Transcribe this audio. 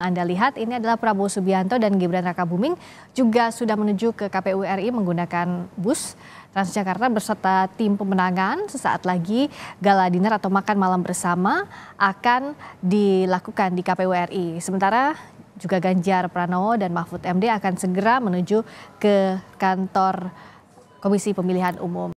Anda lihat ini adalah Prabowo Subianto dan Gibran Raka Buming juga sudah menuju ke KPU RI menggunakan bus Transjakarta berserta tim pemenangan. Sesaat lagi gala dinner atau makan malam bersama akan dilakukan di KPU RI. Sementara juga Ganjar Pranowo dan Mahfud MD akan segera menuju ke kantor Komisi Pemilihan Umum.